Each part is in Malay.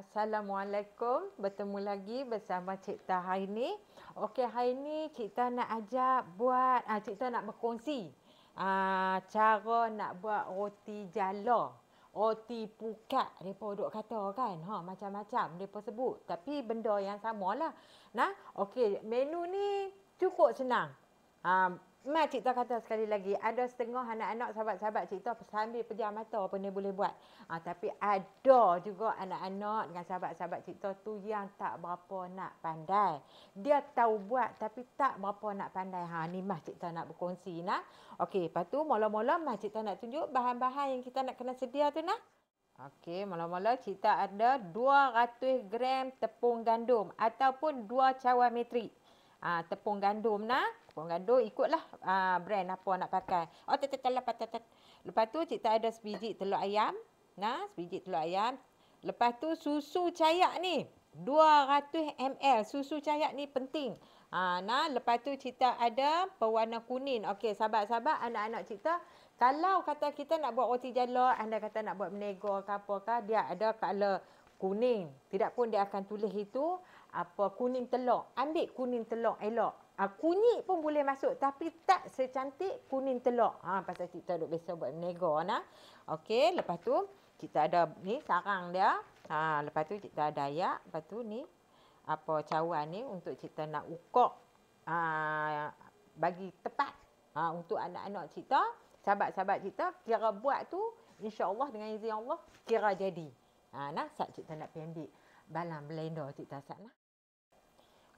Assalamualaikum. Bertemu lagi bersama Cik Tah hari ni. Okey, hari ni Cik Tah nak ajak buat, ah, Cik Tah nak berkongsi ah, cara nak buat roti jala. Roti pukat, mereka duk kata kan. Ha, macam-macam mereka sebut. Tapi benda yang samalah. Nah, okey, menu ni cukup senang. Ah, Mak cik tahu kata sekali lagi, ada setengah anak-anak sahabat-sahabat cik tahu sambil pejam mata pun dia boleh buat. Ha, tapi ada juga anak-anak dengan sahabat-sahabat cik tahu tu yang tak berapa nak pandai. Dia tahu buat tapi tak berapa nak pandai. Ha, ni mak cik tahu nak berkongsi nak. Okey, lepas tu mula-mula mak cik tahu nak tunjuk bahan-bahan yang kita nak kena sedia tu nak. Okey, mula-mula cik tahu ada 200 gram tepung gandum ataupun 2 cawan metrik. Ah uh, tepung gandum nah, tepung gandum ikutlah ah uh, brand apa nak pakai. Oh tet tet lepas Lepas tu cik tak ada sebiji telur ayam. Nah, sebiji telur ayam. Lepas tu susu cayak ni 200 ml susu cayak ni penting. Ah nah, lepas tu cik ada pewarna kuning. Okey, sahabat-sahabat anak-anak cik kalau kata kita nak buat roti jala, anda kata nak buat menego ke apa ke, dia ada kalau kuning. Tidak pun dia akan tulis itu apa kuning telur. Ambil kuning telur elok. Ha, kunyit pun boleh masuk tapi tak secantik kuning telur. Ha, pasal kita duduk biasa buat menega nak, Okey, lepas tu kita ada ni sarang dia. Ha, lepas tu kita ada ayak. Lepas tu ni apa cawan ni untuk kita nak ukok ha, bagi tepat ha, untuk anak-anak kita. Sahabat-sahabat kita kira buat tu insyaAllah dengan izin Allah kira jadi. Ha nak sat cik tak nak pendek. Balang blender cik tak sat nah.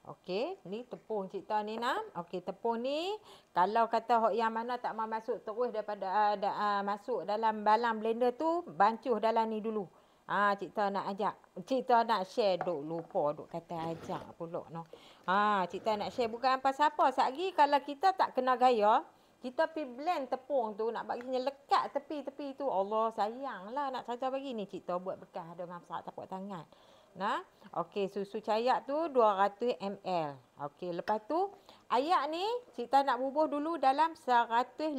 Okey, ni tepung cipta ni nak. Okey, tepung ni kalau kata hok yang mana tak mau masuk terus daripada uh, da, uh, masuk dalam balang blender tu, bancuh dalam ni dulu. Ha cipta nak ajak. Cipta nak share duk lupa duk kata ajak pula noh. Ha cipta nak share bukan apa siapa. Satgi kalau kita tak kena gaya, kita pi blend tepung tu nak bagi baginya lekat tepi-tepi tu. Allah sayanglah nak cerita bagi ni cik buat bekas ada masak tapak tangan. Nah, okey susu cayak tu 200 ml. Okey, lepas tu ayak ni kita nak bubuh dulu dalam 150.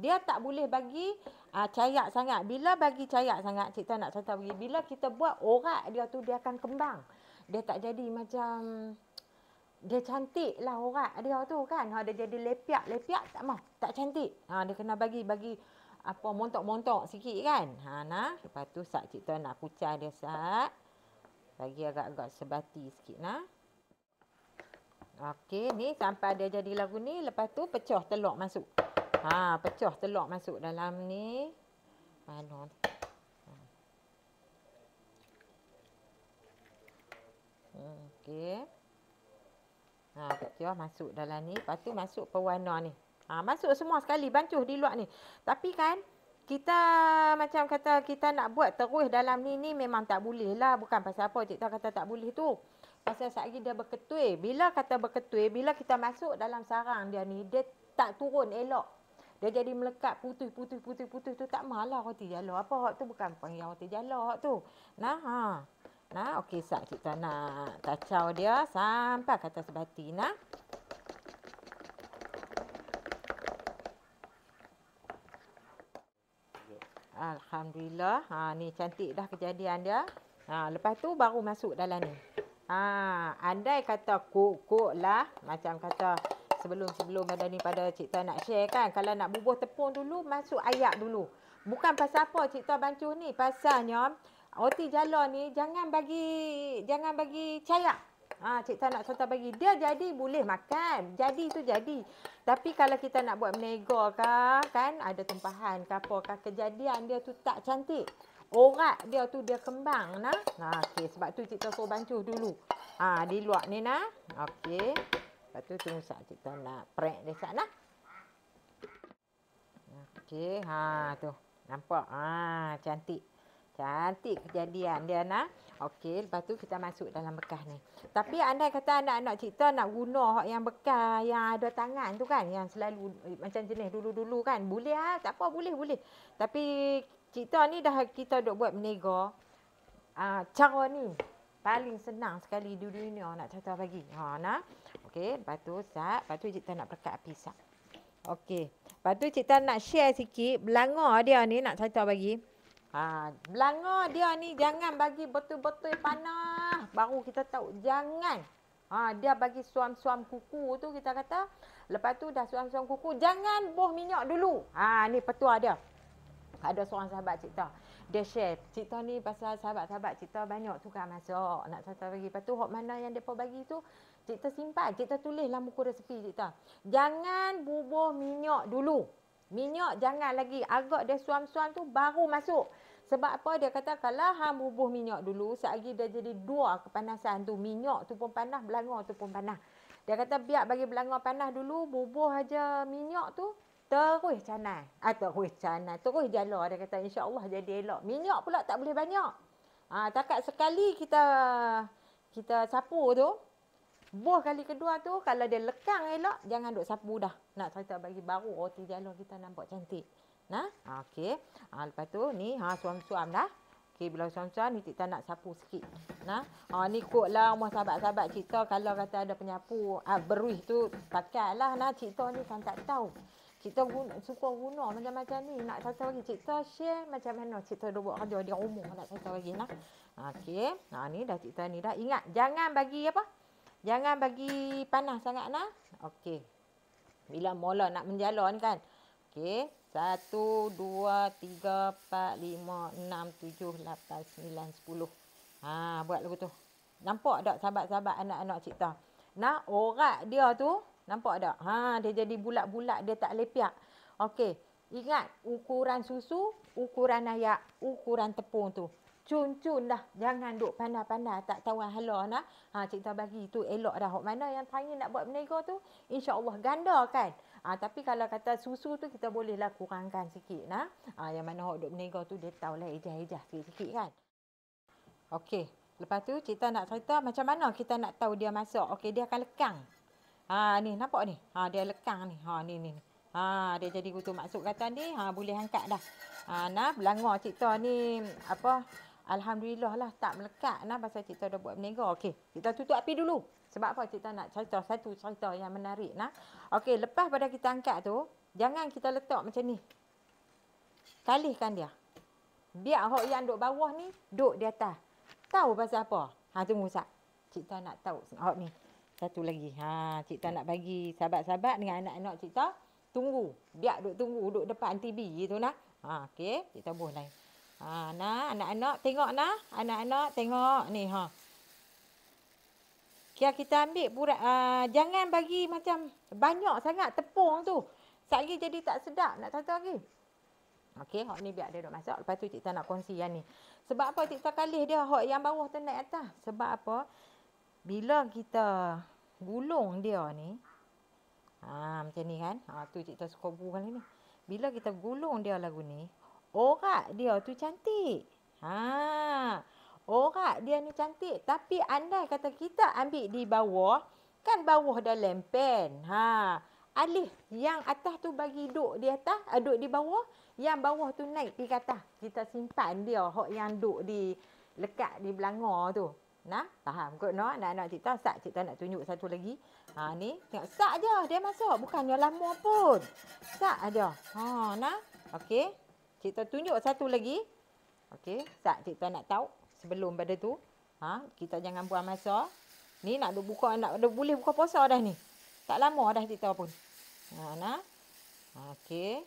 Dia tak boleh bagi uh, cayak sangat. Bila bagi cayak sangat, kita nak cerita bagi. Bila kita buat orak dia tu dia akan kembang. Dia tak jadi macam dia cantik lah orang dia tu kan. Ha, dia jadi lepiak-lepiak tak mau. Tak cantik. Ha, dia kena bagi bagi apa montok-montok sikit kan. Ha, nah. Lepas tu sak cipta nak kucah dia sak. Bagi agak-agak sebati sikit nah. Okey ni sampai dia jadi lagu ni. Lepas tu pecah telur masuk. Ha, pecah telur masuk dalam ni. Mana? Okey. Ha kat kira masuk dalam ni, lepas tu masuk pewarna ni. Ha masuk semua sekali bancuh di luar ni. Tapi kan kita macam kata kita nak buat terus dalam ni ni memang tak boleh lah. Bukan pasal apa cik tahu kata tak boleh tu. Pasal lagi dia berketui. Bila kata berketui, bila kita masuk dalam sarang dia ni, dia tak turun elok. Dia jadi melekat putih putih putih putih tu tak malah roti jala. Apa hak tu bukan panggil roti jala hak tu. Nah ha. Nah, okey sat cik nak kacau dia sampai kata sebati nah. Alhamdulillah. Ha ni cantik dah kejadian dia. Ha lepas tu baru masuk dalam ni. Ha andai kata kok-kok lah macam kata sebelum-sebelum ada ni pada cik tak nak share kan. Kalau nak bubuh tepung dulu masuk ayak dulu. Bukan pasal apa cik tak bancuh ni. Pasalnya roti jala ni jangan bagi jangan bagi cayak. Ha, Cik Tan nak contoh bagi. Dia jadi boleh makan. Jadi tu jadi. Tapi kalau kita nak buat menego kah, kan ada tumpahan ke apa kah, kejadian dia tu tak cantik. Orat dia tu dia kembang nah. Ha, okay. sebab tu Cik Tan suruh bancuh dulu. Ha, di luar ni nah. Okey. Lepas tu tunggu sat Cik Tan nak prank dia sat nah. Okey, ha tu. Nampak? Ha, cantik. Cantik kejadian dia nak. Okey, lepas tu kita masuk dalam bekas ni. Tapi andai kata anak-anak cerita nak guna yang bekas yang ada tangan tu kan. Yang selalu eh, macam jenis dulu-dulu kan. Boleh lah. Tak apa, boleh, boleh. Tapi cerita ni dah kita duk buat menega. Uh, cara ni paling senang sekali di dunia nak cerita bagi, Ha, nak. Okey, lepas tu sat. Lepas tu cerita nak berkat api sat. Okey. Lepas tu cerita nak share sikit. Belangor dia ni nak cerita pagi. Okey. Ha, belanga dia ni jangan bagi betul-betul panah Baru kita tahu. Jangan. Ha, dia bagi suam-suam kuku tu kita kata. Lepas tu dah suam-suam kuku. Jangan boh minyak dulu. Ha, ni petua dia. Ada seorang sahabat cipta. Dia share. Cipta ni pasal sahabat-sahabat cipta banyak suka masuk. Nak cipta bagi. Lepas tu hok mana yang dia bagi tu. Cipta simpan. Cipta tulis lah muka resepi cipta. Jangan bubuh minyak dulu. Minyak jangan lagi. Agak dia suam-suam tu baru masuk. Sebab apa dia kata kalau ham bubuh minyak dulu, sehari dia jadi dua kepanasan tu. Minyak tu pun panas, belangor tu pun panas. Dia kata biar bagi belangor panas dulu, bubuh aja minyak tu terus canai. Ah, terus canai. Terus jala dia kata insya Allah jadi elok. Minyak pula tak boleh banyak. Ah, takat sekali kita kita sapu tu, Boh kali kedua tu kalau dia lekang elok jangan duk sapu dah. Nak cerita bagi baru roti jalur kita nampak cantik. Nah, okey. Ha, lepas tu ni ha suam-suam dah. Okey, bila suam-suam ni kita nak sapu sikit. Nah, ha, ni kot lah rumah sahabat-sahabat kita kalau kata ada penyapu ha, beruih tu pakai lah. Nah, cikta ni kan tak tahu. Cikta guna, suka guna macam-macam ni. Nak cerita bagi cikta share macam mana cikta dia buat kerja di rumah nak cerita lagi lah. Okey, ha, ni dah cikta ni dah. Ingat, jangan bagi apa? Jangan bagi panas sangat nak. Okey. Bila mola nak menjalan kan. Okey. Satu, dua, tiga, empat, lima, enam, tujuh, lapan, sembilan, sepuluh. Ha, buat lagu tu. Nampak tak sahabat-sahabat anak-anak cipta? Nah, orat dia tu. Nampak tak? Ha, dia jadi bulat-bulat. Dia tak lepiak. Okey. Ingat ukuran susu, ukuran ayak, ukuran tepung tu cun-cun dah. Jangan duk pandai-pandai tak tahu hala nak. Ha, cikgu bagi tu elok dah. Hak mana yang tanya nak buat berniaga tu? InsyaAllah ganda kan? Ha, tapi kalau kata susu tu kita bolehlah kurangkan sikit. Nah. Ha, yang mana hak duk berniaga tu dia tahu lah ejah-ejah sikit-sikit kan? Okey. Lepas tu cikgu nak cerita macam mana kita nak tahu dia masuk. Okey dia akan lekang. Ha, ni nampak ni? Ha, dia lekang ni. Ha, ni ni. Ha, dia jadi kutu maksud kata ni ha, boleh angkat dah. Ha, nah, belangor cikgu ni apa... Alhamdulillah lah tak melekat lah pasal cik tahu dah buat berniaga. Okey, kita tutup api dulu. Sebab apa cik nak cerita satu cerita yang menarik nah. Okey, lepas pada kita angkat tu, jangan kita letak macam ni. Kalihkan dia. Biar hok yang duk bawah ni duk di atas. Tahu pasal apa? Ha tu musak. Cik tahu nak tahu hok ni. Satu lagi. Ha cik nak bagi sahabat-sahabat dengan anak-anak cik tahu tunggu. Biar duk tunggu duk depan TV gitu nah. Ha okey, kita boleh lain. Ha, nah, anak-anak tengok nah. Anak-anak tengok ni ha. Kia kita ambil purat. Uh, ah, jangan bagi macam banyak sangat tepung tu. Sagi jadi tak sedap nak tata lagi. Okey, hok ni biar dia duk masak. Lepas tu cikta nak kongsi yang ni. Sebab apa cikta kalih dia hok yang bawah tu naik atas? Sebab apa? Bila kita gulung dia ni. Ha, macam ni kan. Ha, tu cikta suka bu kali ni. Bila kita gulung dia lagu ni. Orak dia tu cantik. Ha. Orak dia ni cantik. Tapi andai kata kita ambil di bawah. Kan bawah dah lempen. Ha. Alih yang atas tu bagi duk di atas. Ah, duk di bawah. Yang bawah tu naik di atas. Kita simpan dia. Hak yang duk di lekat di belangor tu. Nah, faham kot no? Nak nak cik tahu. Sat cik tahu nak tunjuk satu lagi. Ha ni. Tengok sat je dia masuk. Bukannya lama pun. Sat aja. Ha nah. Okey. Cikta tunjuk satu lagi. Okey, sat cikta nak tahu sebelum pada tu. Ha, kita jangan buang masa. Ni nak duk buka nak duk boleh buka puasa dah ni. Tak lama dah cikta pun. Ha, nah. Okey.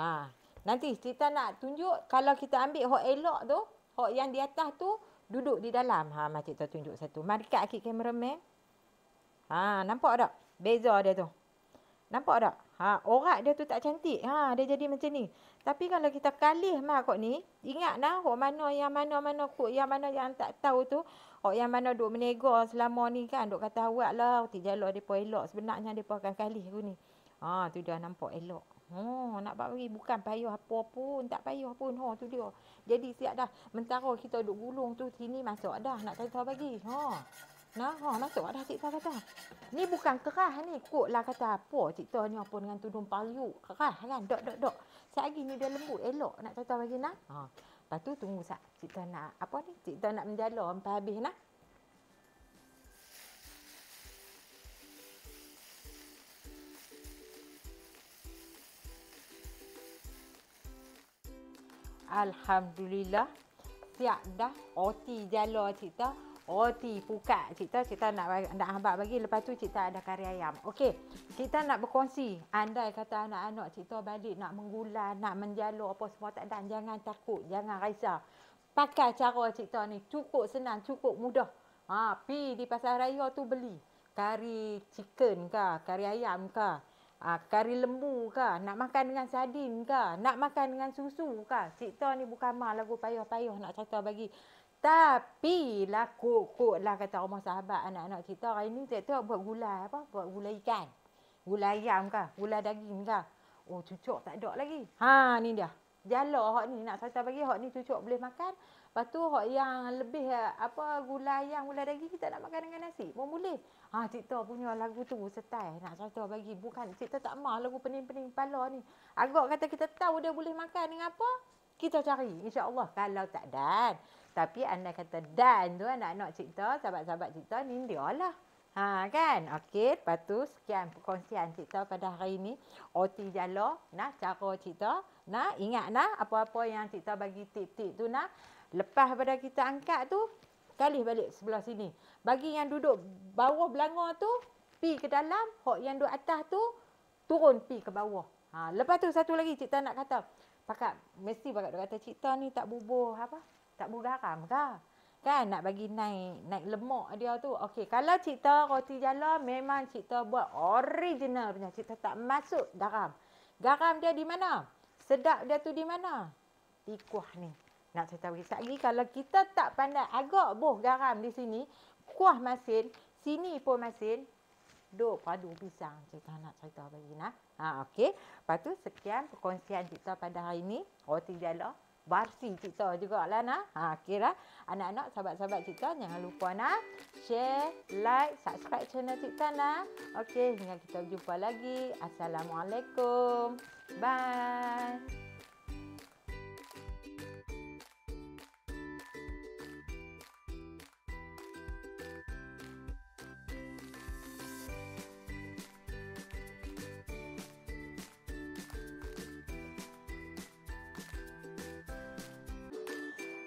Ha, nanti kita nak tunjuk kalau kita ambil hok elok tu, hok yang di atas tu duduk di dalam. Ha, mak cikta tunjuk satu. Mari kat kameraman. Ha, nampak tak? Beza dia tu. Nampak tak? Ha, orat dia tu tak cantik. Ha, dia jadi macam ni. Tapi kalau kita kalih mah kok ni, ingat nah kok mana yang mana mana kok yang mana yang tak tahu tu, kok yang mana duk menego selama ni kan, duk kata awak lah, ti jalo depa elok sebenarnya depa akan kalih aku ni. Ha, tu dia nampak elok. Oh, nak bagi bukan payuh apa pun, tak payuh pun. Ha, tu dia. Jadi siap dah. Mentara kita duk gulung tu, sini masuk dah nak cari tahu bagi. Ha. Nah, ha, masuk dah cik Tuan kata. Ni bukan kerah ni. Kok lah kata apa cik Tuan ni apa dengan tudung palyu. Kerah kan? Dok, dok, dok. Sehari ni dia lembut elok nak Tuan bagi nak. Ha. Lepas tu tunggu sak. Cik Tuan nak apa ni? Cik Tuan nak menjala sampai habis nak. Alhamdulillah. Siap dah roti jala cik Tuan. Oh, pukat. Cikta cikta nak anak abah bagi lepas tu cikta ada kari ayam. Okey, cikta nak berkongsi. Andai kata anak-anak cikta balik nak menggula, nak menjalur apa semua tak ada. Jangan takut, jangan risau. Pakai cara cikta ni cukup senang, cukup mudah. Ha, pi di pasar raya tu beli kari chicken ke, kari ayam ke, ha, kari lembu ke, nak makan dengan sardin ke, nak makan dengan susu ke. Cikta ni bukan mah lagu payah-payah nak cerita bagi. Tapi lah kok-kok lah kata rumah sahabat anak-anak kita. Hari ni tak tahu buat gulai apa? Buat gulai ikan. Gulai ayam kah? Gulai daging kah? Oh cucuk tak ada lagi. Ha ni dia. Jalur hak ni nak saya bagi hak ni cucuk boleh makan. Lepas tu hak yang lebih eh, apa gulai ayam, gulai daging kita nak makan dengan nasi. Pun boleh. Ha cik punya lagu tu setai nak saya bagi. Bukan cik tak mah lagu pening-pening kepala ni. Agak kata kita tahu dia boleh makan dengan apa? kita cari insyaallah kalau tak dan tapi anda kata dan tu anak nak cerita sahabat-sahabat cerita ni dia lah ha kan okey lepas tu sekian perkongsian cerita pada hari ini OT jala nah cara cerita nah ingat nak apa-apa yang cerita bagi titik tip tu nak lepas pada kita angkat tu kali balik sebelah sini bagi yang duduk bawah belanga tu pi ke dalam hok yang duduk atas tu turun pi ke bawah ha lepas tu satu lagi cerita nak kata pakak mesti pakak dia kata cik ni tak bubur apa tak bubur garam ke kan nak bagi naik naik lemak dia tu okey kalau cik roti jala memang cik buat original punya cik tak masuk garam garam dia di mana sedap dia tu di mana di kuah ni nak cerita bagi lagi kalau kita tak pandai agak buh garam di sini kuah masin sini pun masin duk padu pisang. Cik Tah nak cerita bagi nak. Ha. ha, okey. Lepas tu sekian perkongsian Cik pada hari ini. Roti jala. Barsi Cik juga lah nak. Ha, okey lah. Anak-anak, sahabat-sahabat Cik jangan lupa nak. Share, like, subscribe channel Cik nak. Okey, hingga kita jumpa lagi. Assalamualaikum. Bye.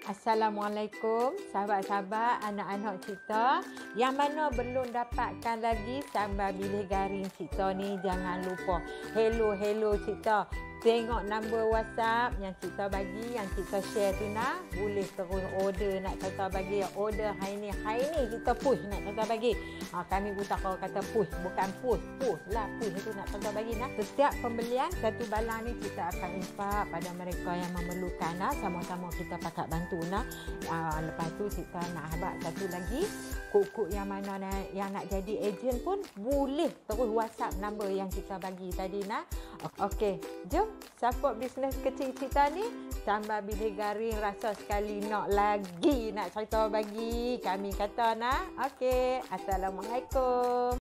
Assalamualaikum sahabat-sahabat anak-anak kita yang mana belum dapatkan lagi sambal bilih garing cita ni jangan lupa hello hello cita Tengok nombor WhatsApp yang kita bagi, yang kita share tu nak. Boleh terus order nak kata bagi. Order hari ni, hari ni kita push nak kata bagi. Ha, kami pun tak kata push. Bukan push, push lah. Push tu nak kata bagi nak. Setiap pembelian, satu balang ni kita akan infak pada mereka yang memerlukan nak. Ah. Sama-sama kita pakat bantu nak. Ha, ah, lepas tu kita nak habat satu lagi. Kuku yang mana yang nak jadi agent pun boleh terus WhatsApp number yang kita bagi tadi nak. Okey, jom support bisnes kecil kita ni. Tambah bila garing rasa sekali nak lagi nak cerita bagi. Kami kata nak. Okey, Assalamualaikum.